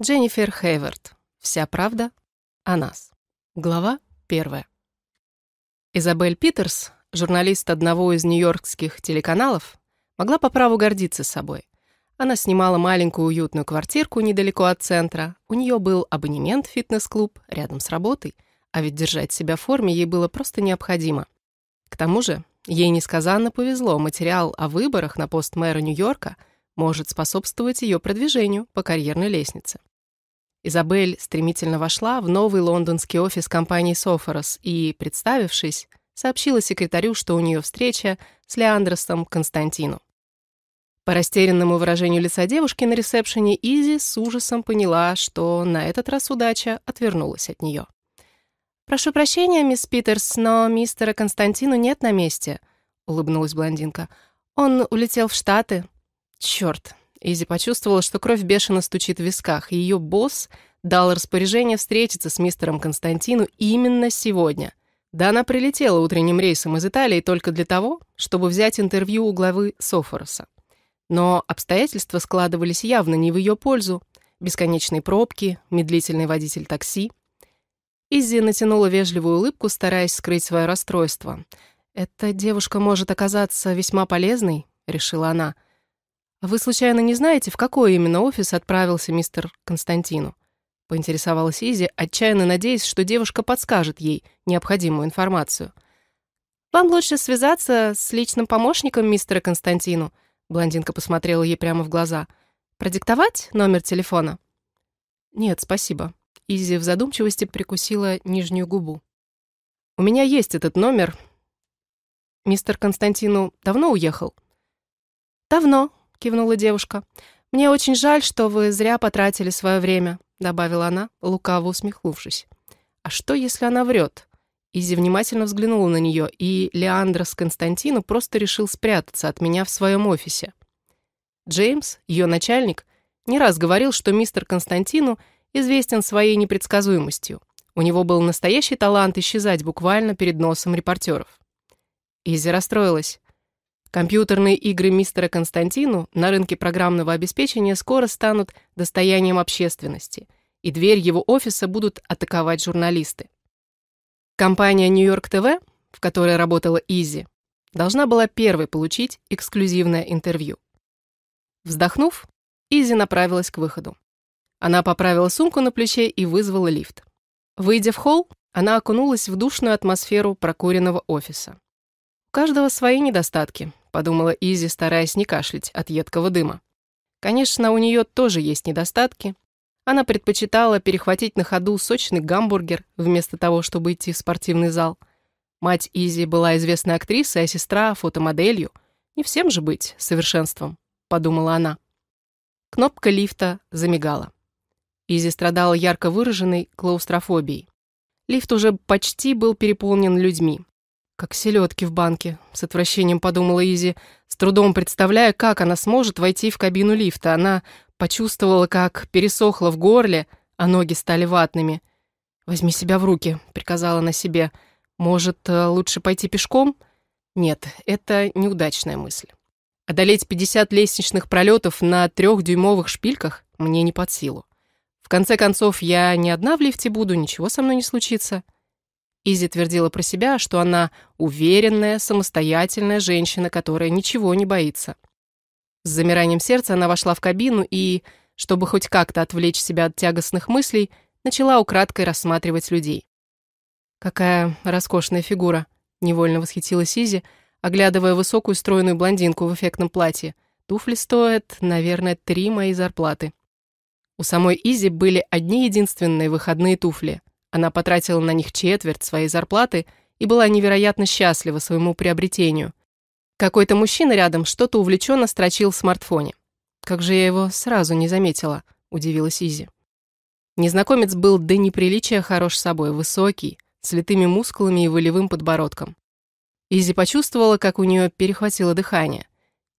Дженнифер Хейвард. Вся правда о нас. Глава первая. Изабель Питерс, журналист одного из нью-йоркских телеканалов, могла по праву гордиться собой. Она снимала маленькую уютную квартирку недалеко от центра, у нее был абонемент в фитнес-клуб рядом с работой, а ведь держать себя в форме ей было просто необходимо. К тому же, ей несказанно повезло, материал о выборах на пост мэра Нью-Йорка – может способствовать ее продвижению по карьерной лестнице. Изабель стремительно вошла в новый лондонский офис компании «Софорос» и, представившись, сообщила секретарю, что у нее встреча с Леандросом Константину. По растерянному выражению лица девушки на ресепшене Изи с ужасом поняла, что на этот раз удача отвернулась от нее. «Прошу прощения, мисс Питерс, но мистера Константину нет на месте», — улыбнулась блондинка. «Он улетел в Штаты, Черт. Изи почувствовала, что кровь бешено стучит в висках, и ее босс дал распоряжение встретиться с мистером Константину именно сегодня. Да она прилетела утренним рейсом из Италии только для того, чтобы взять интервью у главы Софороса. Но обстоятельства складывались явно не в ее пользу. Бесконечные пробки, медлительный водитель такси. Изи натянула вежливую улыбку, стараясь скрыть свое расстройство. «Эта девушка может оказаться весьма полезной», — решила она, — а «Вы, случайно, не знаете, в какой именно офис отправился мистер Константину?» — поинтересовалась Изи, отчаянно надеясь, что девушка подскажет ей необходимую информацию. «Вам лучше связаться с личным помощником мистера Константину», — блондинка посмотрела ей прямо в глаза. «Продиктовать номер телефона?» «Нет, спасибо». Изи в задумчивости прикусила нижнюю губу. «У меня есть этот номер. Мистер Константину давно уехал?» «Давно», кивнула девушка. «Мне очень жаль, что вы зря потратили свое время», добавила она, лукаво усмехнувшись. «А что, если она врет?» Изи внимательно взглянула на нее, и Леандра с Константину просто решил спрятаться от меня в своем офисе. Джеймс, ее начальник, не раз говорил, что мистер Константину известен своей непредсказуемостью. У него был настоящий талант исчезать буквально перед носом репортеров. Изи расстроилась. Компьютерные игры мистера Константину на рынке программного обеспечения скоро станут достоянием общественности, и дверь его офиса будут атаковать журналисты. Компания «Нью-Йорк ТВ», в которой работала Изи, должна была первой получить эксклюзивное интервью. Вздохнув, Изи направилась к выходу. Она поправила сумку на плече и вызвала лифт. Выйдя в холл, она окунулась в душную атмосферу прокуренного офиса. У каждого свои недостатки, подумала Изи, стараясь не кашлять от едкого дыма. Конечно, у нее тоже есть недостатки. Она предпочитала перехватить на ходу сочный гамбургер вместо того, чтобы идти в спортивный зал. Мать Изи была известной актрисой, а сестра — фотомоделью. Не всем же быть совершенством, подумала она. Кнопка лифта замигала. Изи страдала ярко выраженной клаустрофобией. Лифт уже почти был переполнен людьми. Как селедки в банке, с отвращением подумала Изи, с трудом представляя, как она сможет войти в кабину лифта. Она почувствовала, как пересохло в горле, а ноги стали ватными. «Возьми себя в руки», — приказала она себе. «Может, э, лучше пойти пешком?» Нет, это неудачная мысль. Одолеть 50 лестничных пролетов на трехдюймовых шпильках мне не под силу. В конце концов, я не одна в лифте буду, ничего со мной не случится. Изи твердила про себя, что она уверенная, самостоятельная женщина, которая ничего не боится. С замиранием сердца она вошла в кабину и, чтобы хоть как-то отвлечь себя от тягостных мыслей, начала украдкой рассматривать людей. «Какая роскошная фигура!» — невольно восхитилась Изи, оглядывая высокую стройную блондинку в эффектном платье. «Туфли стоят, наверное, три моей зарплаты». У самой Изи были одни единственные выходные туфли — она потратила на них четверть своей зарплаты и была невероятно счастлива своему приобретению. Какой-то мужчина рядом что-то увлеченно строчил в смартфоне. «Как же я его сразу не заметила», — удивилась Изи. Незнакомец был до неприличия хорош собой, высокий, с литыми мускулами и волевым подбородком. Изи почувствовала, как у нее перехватило дыхание.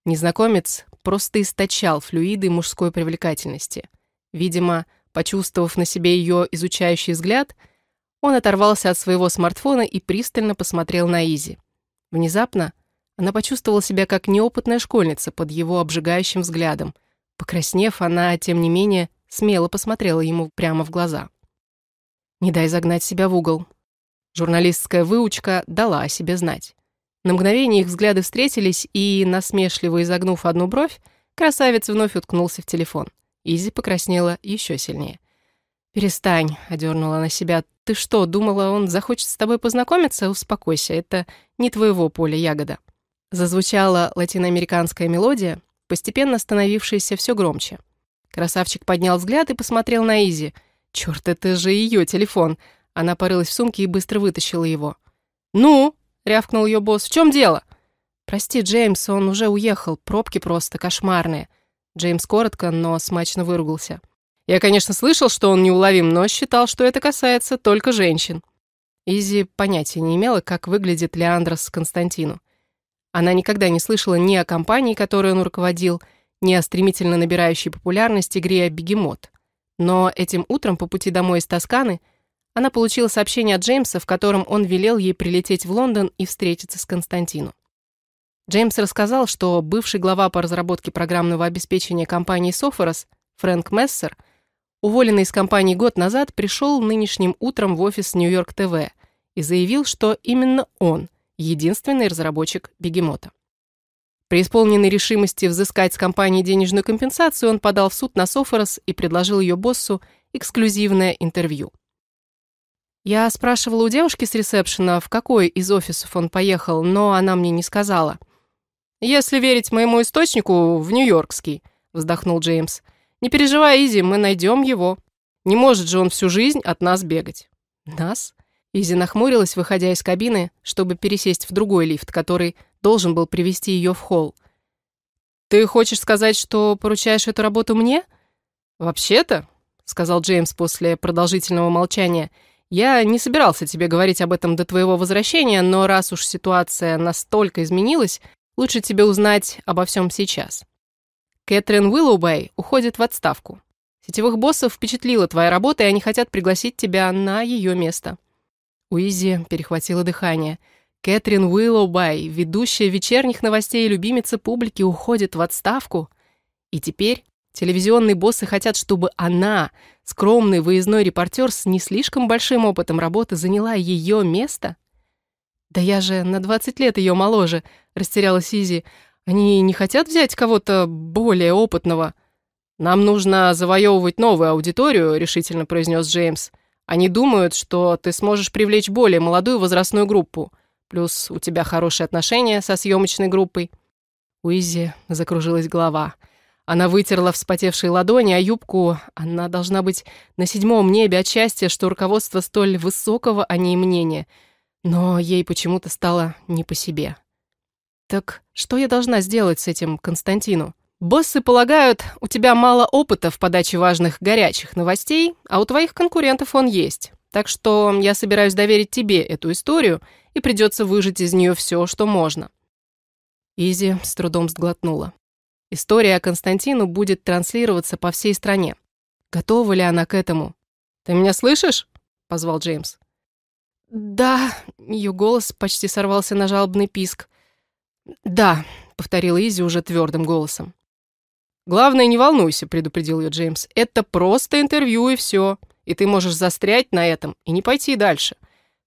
Незнакомец просто источал флюиды мужской привлекательности. Видимо, Почувствовав на себе ее изучающий взгляд, он оторвался от своего смартфона и пристально посмотрел на Изи. Внезапно она почувствовала себя как неопытная школьница под его обжигающим взглядом. Покраснев, она, тем не менее, смело посмотрела ему прямо в глаза. «Не дай загнать себя в угол». Журналистская выучка дала о себе знать. На мгновение их взгляды встретились, и, насмешливо изогнув одну бровь, красавец вновь уткнулся в телефон – Изи покраснела еще сильнее. «Перестань», — одернула на себя. «Ты что, думала, он захочет с тобой познакомиться? Успокойся, это не твоего поля ягода». Зазвучала латиноамериканская мелодия, постепенно становившаяся все громче. Красавчик поднял взгляд и посмотрел на Изи. «Черт, это же ее телефон!» Она порылась в сумке и быстро вытащила его. «Ну?» — рявкнул ее босс. «В чем дело?» «Прости, Джеймс, он уже уехал. Пробки просто кошмарные». Джеймс коротко, но смачно выругался. Я, конечно, слышал, что он неуловим, но считал, что это касается только женщин. Изи понятия не имела, как выглядит Леандрос Константину. Она никогда не слышала ни о компании, которую он руководил, ни о стремительно набирающей популярности игре «Бегемот». Но этим утром по пути домой из Тосканы она получила сообщение от Джеймса, в котором он велел ей прилететь в Лондон и встретиться с Константину. Джеймс рассказал, что бывший глава по разработке программного обеспечения компании Софорос Фрэнк Мессер, уволенный из компании год назад, пришел нынешним утром в офис Нью-Йорк ТВ и заявил, что именно он единственный разработчик бегемота. Преисполненный решимости взыскать с компании денежную компенсацию, он подал в суд на Софорос и предложил ее боссу эксклюзивное интервью. Я спрашивала у девушки с ресепшена, в какой из офисов он поехал, но она мне не сказала – «Если верить моему источнику, в Нью-Йоркский», – вздохнул Джеймс. «Не переживай, Изи, мы найдем его. Не может же он всю жизнь от нас бегать». «Нас?» Изи нахмурилась, выходя из кабины, чтобы пересесть в другой лифт, который должен был привести ее в холл. «Ты хочешь сказать, что поручаешь эту работу мне?» «Вообще-то», — сказал Джеймс после продолжительного молчания, «я не собирался тебе говорить об этом до твоего возвращения, но раз уж ситуация настолько изменилась, Лучше тебе узнать обо всем сейчас. Кэтрин Уиллоубэй уходит в отставку. Сетевых боссов впечатлила твоя работа, и они хотят пригласить тебя на ее место». Уизи перехватила дыхание. Кэтрин Уиллоубай, ведущая вечерних новостей и любимица публики, уходит в отставку. И теперь телевизионные боссы хотят, чтобы она, скромный выездной репортер с не слишком большим опытом работы, заняла ее место? «Да я же на 20 лет ее моложе», — растерялась Изи. «Они не хотят взять кого-то более опытного?» «Нам нужно завоевывать новую аудиторию», — решительно произнес Джеймс. «Они думают, что ты сможешь привлечь более молодую возрастную группу. Плюс у тебя хорошие отношения со съемочной группой». У Изи закружилась голова. Она вытерла вспотевшие ладони, а юбку... Она должна быть на седьмом небе от счастья, что руководство столь высокого о ней мнения — но ей почему-то стало не по себе. «Так что я должна сделать с этим Константину?» «Боссы полагают, у тебя мало опыта в подаче важных горячих новостей, а у твоих конкурентов он есть. Так что я собираюсь доверить тебе эту историю, и придется выжать из нее все, что можно». Изи с трудом сглотнула. История о Константину будет транслироваться по всей стране. Готова ли она к этому? «Ты меня слышишь?» – позвал Джеймс. «Да», — ее голос почти сорвался на жалобный писк. «Да», — повторила Изи уже твердым голосом. «Главное, не волнуйся», — предупредил ее Джеймс. «Это просто интервью и все. И ты можешь застрять на этом и не пойти дальше».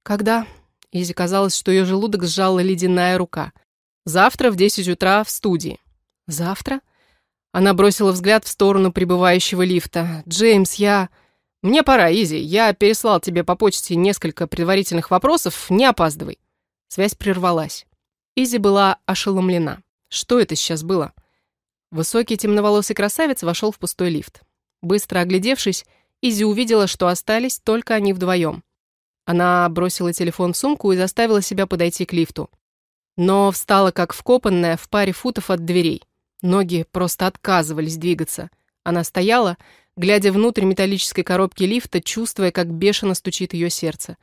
«Когда?» Изи казалось, что ее желудок сжала ледяная рука. «Завтра в 10 утра в студии». «Завтра?» Она бросила взгляд в сторону прибывающего лифта. «Джеймс, я...» «Мне пора, Изи. Я переслал тебе по почте несколько предварительных вопросов. Не опаздывай». Связь прервалась. Изи была ошеломлена. Что это сейчас было? Высокий темноволосый красавец вошел в пустой лифт. Быстро оглядевшись, Изи увидела, что остались только они вдвоем. Она бросила телефон в сумку и заставила себя подойти к лифту. Но встала как вкопанная в паре футов от дверей. Ноги просто отказывались двигаться. Она стояла, глядя внутрь металлической коробки лифта, чувствуя, как бешено стучит ее сердце.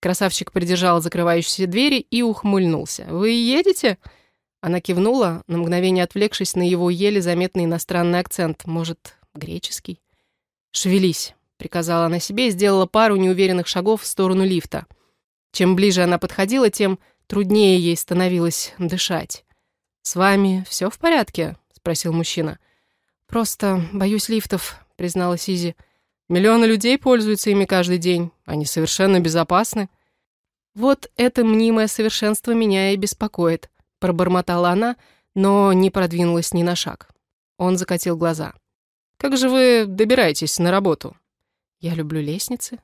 Красавчик придержал закрывающиеся двери и ухмыльнулся. «Вы едете?» Она кивнула, на мгновение отвлекшись на его еле заметный иностранный акцент. Может, греческий? «Шевелись», — приказала она себе и сделала пару неуверенных шагов в сторону лифта. Чем ближе она подходила, тем труднее ей становилось дышать. «С вами все в порядке?» — спросил мужчина. «Просто боюсь лифтов», Призналась Сизи. «Миллионы людей пользуются ими каждый день. Они совершенно безопасны». «Вот это мнимое совершенство меня и беспокоит», — пробормотала она, но не продвинулась ни на шаг. Он закатил глаза. «Как же вы добираетесь на работу?» «Я люблю лестницы».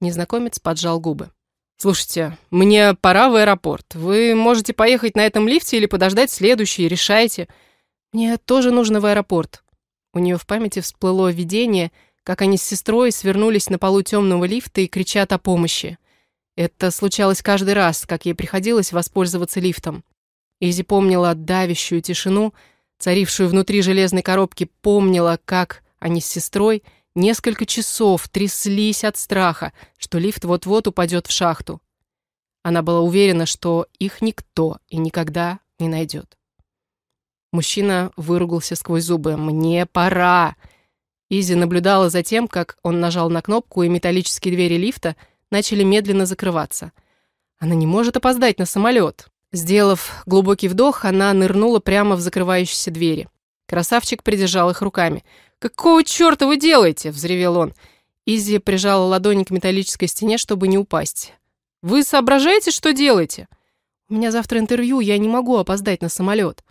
Незнакомец поджал губы. «Слушайте, мне пора в аэропорт. Вы можете поехать на этом лифте или подождать следующий, решайте. Мне тоже нужно в аэропорт». У нее в памяти всплыло видение, как они с сестрой свернулись на полу темного лифта и кричат о помощи. Это случалось каждый раз, как ей приходилось воспользоваться лифтом. Изи помнила давящую тишину, царившую внутри железной коробки, помнила, как они с сестрой несколько часов тряслись от страха, что лифт вот-вот упадет в шахту. Она была уверена, что их никто и никогда не найдет. Мужчина выругался сквозь зубы. «Мне пора!» Изи наблюдала за тем, как он нажал на кнопку, и металлические двери лифта начали медленно закрываться. Она не может опоздать на самолет. Сделав глубокий вдох, она нырнула прямо в закрывающиеся двери. Красавчик придержал их руками. «Какого черта вы делаете?» – взревел он. Изи прижала ладони к металлической стене, чтобы не упасть. «Вы соображаете, что делаете?» «У меня завтра интервью, я не могу опоздать на самолет».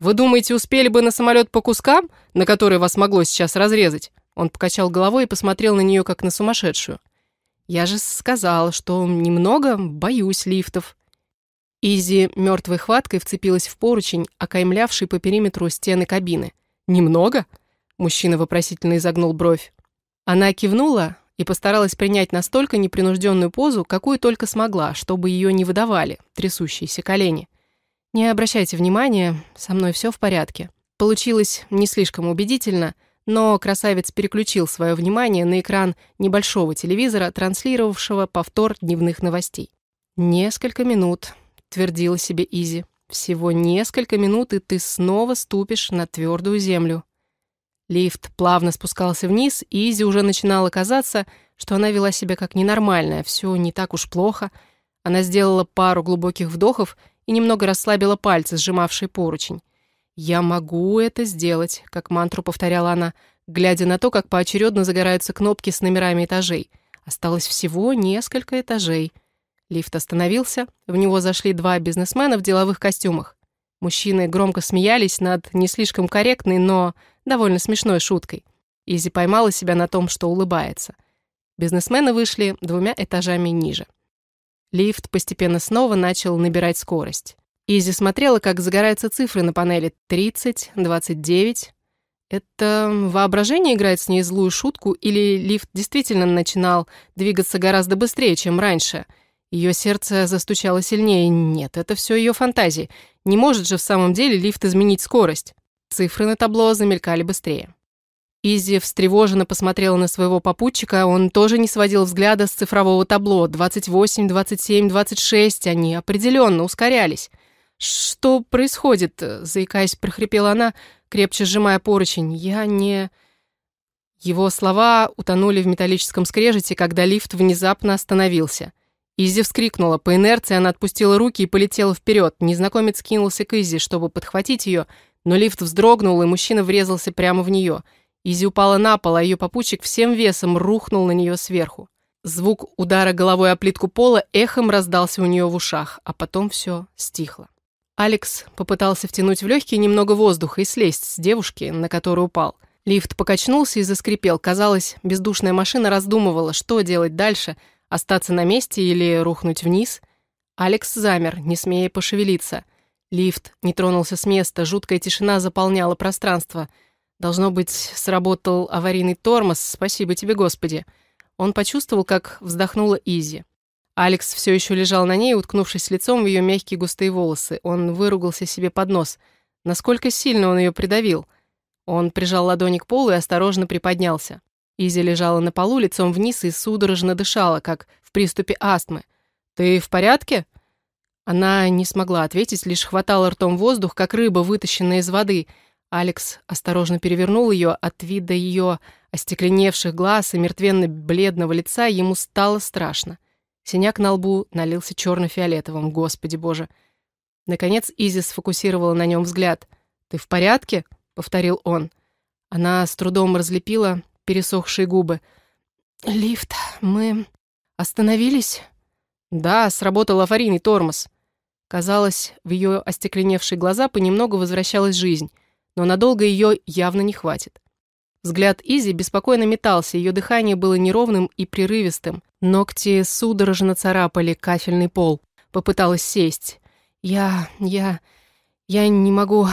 Вы думаете, успели бы на самолет по кускам, на который вас могло сейчас разрезать?» Он покачал головой и посмотрел на нее, как на сумасшедшую. «Я же сказал, что немного боюсь лифтов». Изи мертвой хваткой вцепилась в поручень, окаймлявший по периметру стены кабины. «Немного?» Мужчина вопросительно изогнул бровь. Она кивнула и постаралась принять настолько непринужденную позу, какую только смогла, чтобы ее не выдавали трясущиеся колени. Не обращайте внимания, со мной все в порядке. Получилось не слишком убедительно, но красавец переключил свое внимание на экран небольшого телевизора, транслировавшего повтор дневных новостей. «Несколько минут», — твердила себе Изи. «Всего несколько минут, и ты снова ступишь на твердую землю». Лифт плавно спускался вниз, и Изи уже начинала казаться, что она вела себя как ненормальная, все не так уж плохо. Она сделала пару глубоких вдохов — и немного расслабила пальцы, сжимавшие поручень. «Я могу это сделать», — как мантру повторяла она, глядя на то, как поочередно загораются кнопки с номерами этажей. Осталось всего несколько этажей. Лифт остановился, в него зашли два бизнесмена в деловых костюмах. Мужчины громко смеялись над не слишком корректной, но довольно смешной шуткой. Изи поймала себя на том, что улыбается. Бизнесмены вышли двумя этажами ниже. Лифт постепенно снова начал набирать скорость. Изи смотрела, как загораются цифры на панели 30, 29. Это воображение играет с ней злую шутку, или лифт действительно начинал двигаться гораздо быстрее, чем раньше. Ее сердце застучало сильнее. Нет, это все ее фантазии. Не может же в самом деле лифт изменить скорость. Цифры на табло замелькали быстрее. Изи встревоженно посмотрела на своего попутчика, он тоже не сводил взгляда с цифрового табло. 28, 27, 26, они определенно ускорялись. «Что происходит?» — заикаясь, прохрипела она, крепче сжимая поручень. «Я не...» Его слова утонули в металлическом скрежете, когда лифт внезапно остановился. Изи вскрикнула. По инерции она отпустила руки и полетела вперед. Незнакомец кинулся к Изи, чтобы подхватить ее, но лифт вздрогнул, и мужчина врезался прямо в нее — Изи упала на пол, а ее попутчик всем весом рухнул на нее сверху. Звук удара головой о плитку пола эхом раздался у нее в ушах, а потом все стихло. Алекс попытался втянуть в легкие немного воздуха и слезть с девушки, на которую упал. Лифт покачнулся и заскрипел. Казалось, бездушная машина раздумывала, что делать дальше – остаться на месте или рухнуть вниз. Алекс замер, не смея пошевелиться. Лифт не тронулся с места, жуткая тишина заполняла пространство – Должно быть, сработал аварийный тормоз, спасибо тебе, Господи. Он почувствовал, как вздохнула Изи. Алекс все еще лежал на ней, уткнувшись лицом в ее мягкие густые волосы. Он выругался себе под нос. Насколько сильно он ее придавил. Он прижал ладони к полу и осторожно приподнялся. Изи лежала на полу лицом вниз и судорожно дышала, как в приступе астмы. «Ты в порядке?» Она не смогла ответить, лишь хватала ртом воздух, как рыба, вытащенная из воды – Алекс осторожно перевернул ее от вида ее остекленевших глаз и мертвенно-бледного лица, ему стало страшно. Синяк на лбу налился черно-фиолетовым, господи боже. Наконец Изи сфокусировала на нем взгляд. «Ты в порядке?» — повторил он. Она с трудом разлепила пересохшие губы. «Лифт, мы остановились?» «Да, сработал афарин тормоз». Казалось, в ее остекленевшие глаза понемногу возвращалась жизнь — но надолго ее явно не хватит. Взгляд Изи беспокойно метался, ее дыхание было неровным и прерывистым. Ногти судорожно царапали кафельный пол. Попыталась сесть. «Я... я... я не могу...»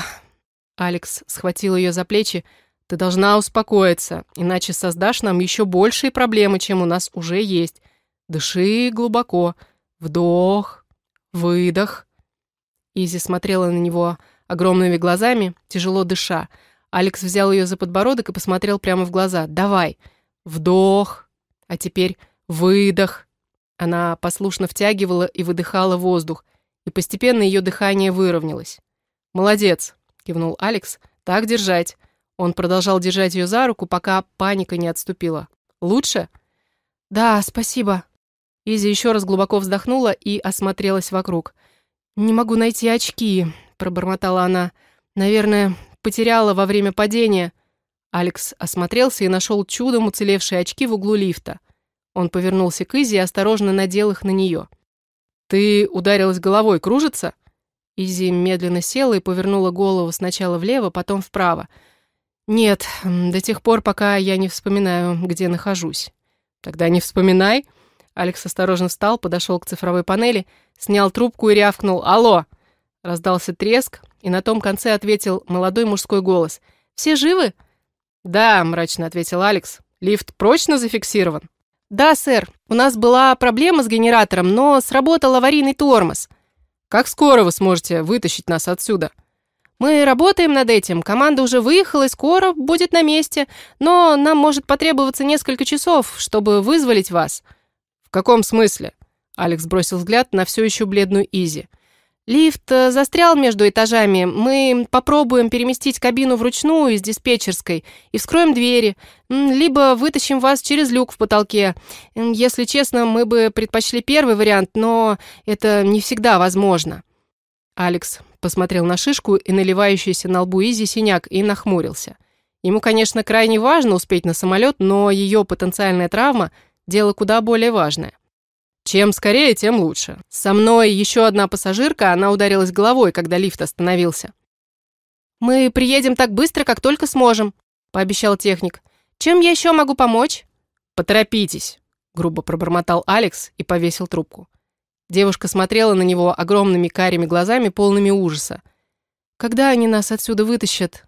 Алекс схватил ее за плечи. «Ты должна успокоиться, иначе создашь нам еще большие проблемы, чем у нас уже есть. Дыши глубоко. Вдох. Выдох». Изи смотрела на него огромными глазами, тяжело дыша. Алекс взял ее за подбородок и посмотрел прямо в глаза. «Давай! Вдох! А теперь выдох!» Она послушно втягивала и выдыхала воздух, и постепенно ее дыхание выровнялось. «Молодец!» — кивнул Алекс. «Так держать!» Он продолжал держать ее за руку, пока паника не отступила. «Лучше?» «Да, спасибо». Изи еще раз глубоко вздохнула и осмотрелась вокруг. «Не могу найти очки пробормотала она. «Наверное, потеряла во время падения». Алекс осмотрелся и нашел чудом уцелевшие очки в углу лифта. Он повернулся к Изи и осторожно надел их на нее. «Ты ударилась головой, кружится?» Изи медленно села и повернула голову сначала влево, потом вправо. «Нет, до тех пор, пока я не вспоминаю, где нахожусь». «Тогда не вспоминай». Алекс осторожно встал, подошел к цифровой панели, снял трубку и рявкнул «Алло!» Раздался треск, и на том конце ответил молодой мужской голос. «Все живы?» «Да», – мрачно ответил Алекс. «Лифт прочно зафиксирован?» «Да, сэр. У нас была проблема с генератором, но сработал аварийный тормоз». «Как скоро вы сможете вытащить нас отсюда?» «Мы работаем над этим. Команда уже выехала и скоро будет на месте. Но нам может потребоваться несколько часов, чтобы вызволить вас». «В каком смысле?» Алекс бросил взгляд на все еще бледную Изи. «Изи». Лифт э, застрял между этажами. Мы попробуем переместить кабину вручную из диспетчерской и вскроем двери, либо вытащим вас через люк в потолке. Если честно, мы бы предпочли первый вариант, но это не всегда возможно. Алекс посмотрел на шишку и наливающийся на лбу Изи синяк и нахмурился. Ему, конечно, крайне важно успеть на самолет, но ее потенциальная травма – дело куда более важное. Чем скорее, тем лучше. Со мной еще одна пассажирка, она ударилась головой, когда лифт остановился. «Мы приедем так быстро, как только сможем», — пообещал техник. «Чем я еще могу помочь?» «Поторопитесь», — грубо пробормотал Алекс и повесил трубку. Девушка смотрела на него огромными карими глазами, полными ужаса. «Когда они нас отсюда вытащат?»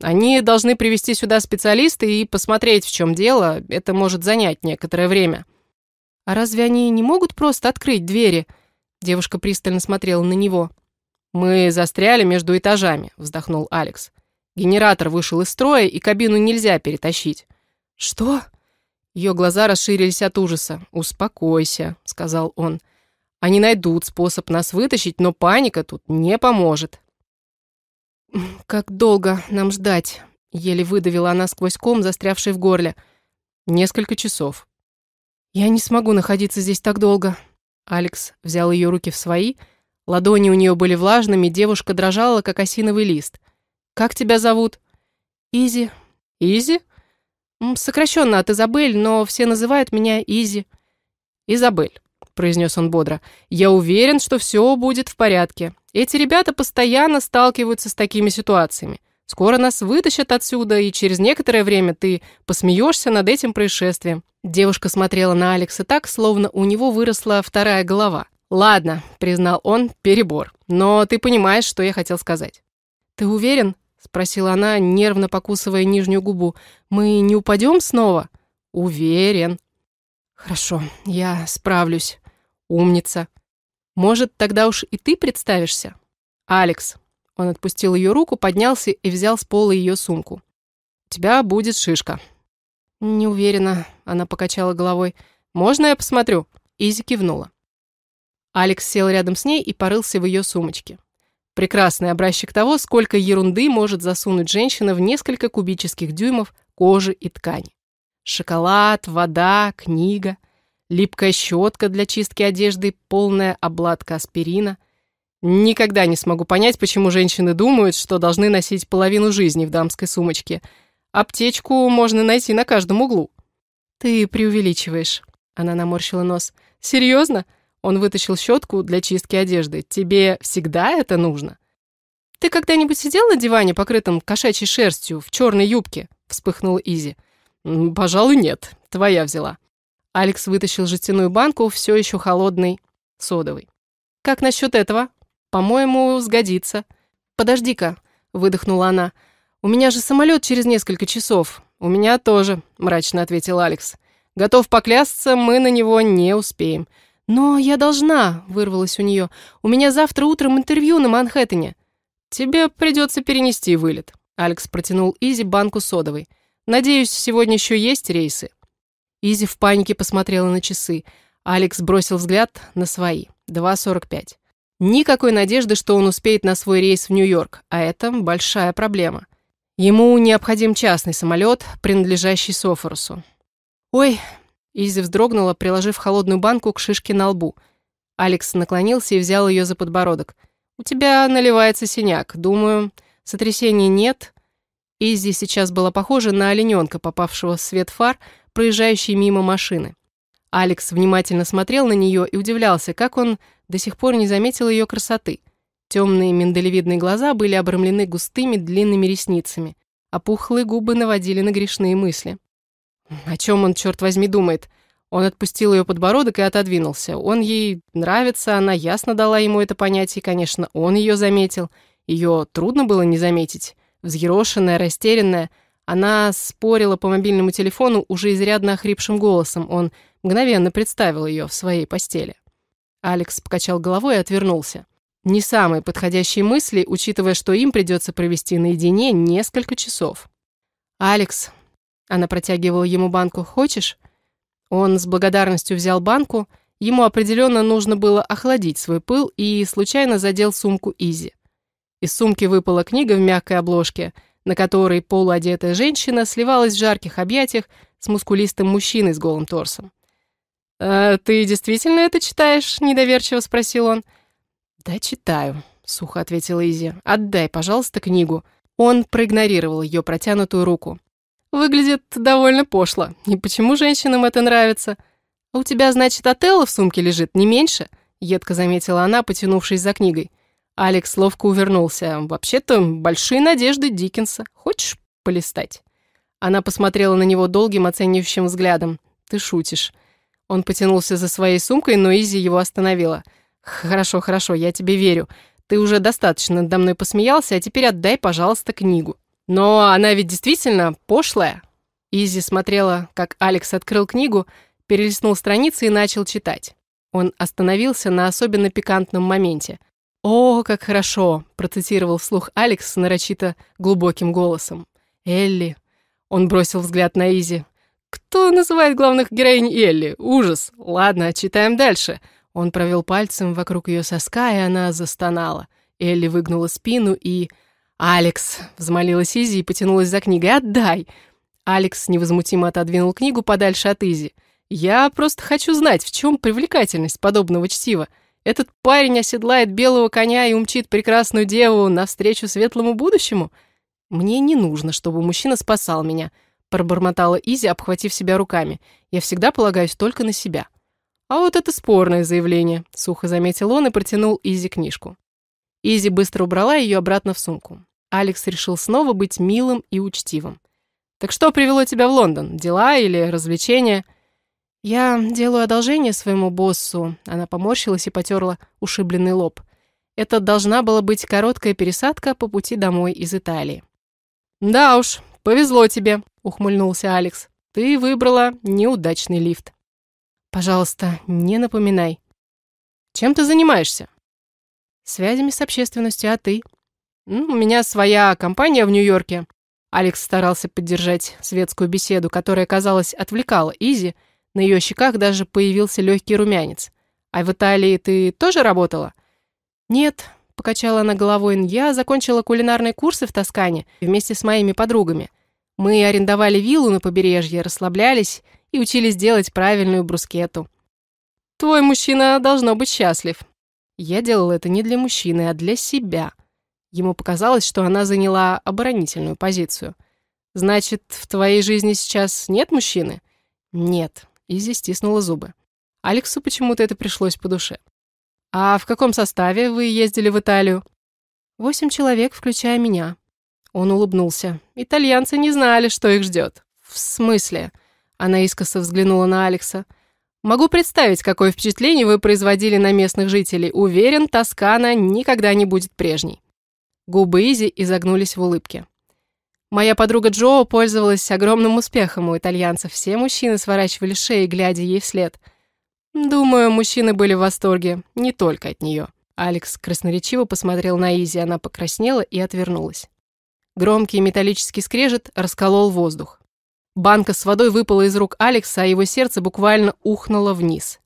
«Они должны привести сюда специалиста и посмотреть, в чем дело. Это может занять некоторое время». А разве они не могут просто открыть двери?» Девушка пристально смотрела на него. «Мы застряли между этажами», — вздохнул Алекс. «Генератор вышел из строя, и кабину нельзя перетащить». «Что?» Ее глаза расширились от ужаса. «Успокойся», — сказал он. «Они найдут способ нас вытащить, но паника тут не поможет». «Как долго нам ждать?» — еле выдавила она сквозь ком, застрявший в горле. «Несколько часов». «Я не смогу находиться здесь так долго». Алекс взял ее руки в свои. Ладони у нее были влажными, девушка дрожала, как осиновый лист. «Как тебя зовут?» «Изи». «Изи?» «Сокращенно от Изабель, но все называют меня Изи». «Изабель», — произнес он бодро, — «я уверен, что все будет в порядке. Эти ребята постоянно сталкиваются с такими ситуациями. Скоро нас вытащат отсюда, и через некоторое время ты посмеешься над этим происшествием». Девушка смотрела на Алекса так, словно у него выросла вторая голова. «Ладно», — признал он, — «перебор. Но ты понимаешь, что я хотел сказать». «Ты уверен?» — спросила она, нервно покусывая нижнюю губу. «Мы не упадем снова?» «Уверен». «Хорошо, я справлюсь. Умница. Может, тогда уж и ты представишься?» «Алекс, он отпустил ее руку, поднялся и взял с пола ее сумку. «У тебя будет шишка». «Не уверена», — она покачала головой. «Можно я посмотрю?» Изи кивнула. Алекс сел рядом с ней и порылся в ее сумочке. Прекрасный образчик того, сколько ерунды может засунуть женщина в несколько кубических дюймов кожи и ткани. Шоколад, вода, книга, липкая щетка для чистки одежды, полная обладка аспирина — Никогда не смогу понять, почему женщины думают, что должны носить половину жизни в дамской сумочке. Аптечку можно найти на каждом углу. Ты преувеличиваешь. Она наморщила нос. Серьезно? Он вытащил щетку для чистки одежды. Тебе всегда это нужно? Ты когда-нибудь сидел на диване, покрытом кошачьей шерстью, в черной юбке? Вспыхнул Изи. Пожалуй, нет. Твоя взяла. Алекс вытащил жестяную банку, все еще холодный, содовый. «Как насчет этого?» «По-моему, сгодится». «Подожди-ка», — выдохнула она. «У меня же самолет через несколько часов». «У меня тоже», — мрачно ответил Алекс. «Готов поклясться, мы на него не успеем». «Но я должна», — вырвалась у нее. «У меня завтра утром интервью на Манхэттене». «Тебе придется перенести вылет», — Алекс протянул Изи банку содовой. «Надеюсь, сегодня еще есть рейсы». Изи в панике посмотрела на часы. Алекс бросил взгляд на свои. 2.45. Никакой надежды, что он успеет на свой рейс в Нью-Йорк, а это большая проблема. Ему необходим частный самолет, принадлежащий Софорусу. «Ой!» – Изи вздрогнула, приложив холодную банку к шишке на лбу. Алекс наклонился и взял ее за подбородок. «У тебя наливается синяк. Думаю, сотрясений нет». Изи сейчас была похожа на олененка, попавшего в свет фар, проезжающей мимо машины. Алекс внимательно смотрел на нее и удивлялся, как он до сих пор не заметил ее красоты. Темные миндалевидные глаза были обрамлены густыми длинными ресницами, а пухлые губы наводили на грешные мысли. О чем он, черт возьми, думает? Он отпустил ее подбородок и отодвинулся. Он ей нравится, она ясно дала ему это понятие, и, конечно, он ее заметил. Ее трудно было не заметить. Взъерошенная, растерянная, она спорила по мобильному телефону уже изрядно охрипшим голосом. Он мгновенно представил ее в своей постели. Алекс покачал головой и отвернулся. Не самые подходящие мысли, учитывая, что им придется провести наедине несколько часов. «Алекс», — она протягивала ему банку, — «хочешь?» Он с благодарностью взял банку. Ему определенно нужно было охладить свой пыл и случайно задел сумку Изи. Из сумки выпала книга в мягкой обложке, на которой полуодетая женщина сливалась в жарких объятиях с мускулистым мужчиной с голым торсом. «Э, «Ты действительно это читаешь?» — недоверчиво спросил он. «Да, читаю», — сухо ответила Изи. «Отдай, пожалуйста, книгу». Он проигнорировал ее протянутую руку. «Выглядит довольно пошло. И почему женщинам это нравится?» «А у тебя, значит, Отелло в сумке лежит, не меньше?» — едко заметила она, потянувшись за книгой. Алекс ловко увернулся. «Вообще-то, большие надежды Диккенса. Хочешь полистать?» Она посмотрела на него долгим оценивающим взглядом. «Ты шутишь». Он потянулся за своей сумкой, но Изи его остановила. «Хорошо, хорошо, я тебе верю. Ты уже достаточно надо мной посмеялся, а теперь отдай, пожалуйста, книгу». «Но она ведь действительно пошлая». Изи смотрела, как Алекс открыл книгу, перелистнул страницы и начал читать. Он остановился на особенно пикантном моменте. «О, как хорошо!» – процитировал вслух Алекс нарочито глубоким голосом. «Элли!» – он бросил взгляд на Изи – кто называет главных героинь Элли? Ужас. Ладно, читаем дальше. Он провел пальцем вокруг ее соска, и она застонала. Элли выгнула спину и... «Алекс!» — взмолилась Изи и потянулась за книгой. «Отдай!» Алекс невозмутимо отодвинул книгу подальше от Изи. «Я просто хочу знать, в чем привлекательность подобного чтива. Этот парень оседлает белого коня и умчит прекрасную деву навстречу светлому будущему? Мне не нужно, чтобы мужчина спасал меня» пробормотала Изи, обхватив себя руками. «Я всегда полагаюсь только на себя». «А вот это спорное заявление», — сухо заметил он и протянул Изи книжку. Изи быстро убрала ее обратно в сумку. Алекс решил снова быть милым и учтивым. «Так что привело тебя в Лондон? Дела или развлечения?» «Я делаю одолжение своему боссу», — она поморщилась и потерла ушибленный лоб. «Это должна была быть короткая пересадка по пути домой из Италии». «Да уж, «Повезло тебе», — ухмыльнулся Алекс. «Ты выбрала неудачный лифт». «Пожалуйста, не напоминай». «Чем ты занимаешься?» «Связями с общественностью, а ты?» «У меня своя компания в Нью-Йорке». Алекс старался поддержать светскую беседу, которая, казалось, отвлекала Изи. На ее щеках даже появился легкий румянец. «А в Италии ты тоже работала?» «Нет», — покачала она головой, — «я закончила кулинарные курсы в Тоскане вместе с моими подругами. Мы арендовали виллу на побережье, расслаблялись и учились делать правильную брускету. Твой мужчина должно быть счастлив. Я делала это не для мужчины, а для себя. Ему показалось, что она заняла оборонительную позицию. Значит, в твоей жизни сейчас нет мужчины? Нет. Изи стиснула зубы. Алексу почему-то это пришлось по душе. «А в каком составе вы ездили в Италию?» «Восемь человек, включая меня. Он улыбнулся. Итальянцы не знали, что их ждет. В смысле? Она искоса взглянула на Алекса. Могу представить, какое впечатление вы производили на местных жителей. Уверен, Тоскана никогда не будет прежней. Губы Изи изогнулись в улыбке. Моя подруга Джоу пользовалась огромным успехом у итальянцев. Все мужчины сворачивали шеи, глядя ей вслед. Думаю, мужчины были в восторге. Не только от нее. Алекс красноречиво посмотрел на Изи, она покраснела и отвернулась. Громкий металлический скрежет расколол воздух. Банка с водой выпала из рук Алекса, а его сердце буквально ухнуло вниз.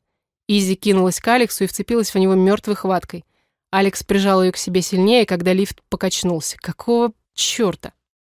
Изи кинулась к Алексу и вцепилась в него мертвой хваткой. Алекс прижал ее к себе сильнее, когда лифт покачнулся. Какого черта?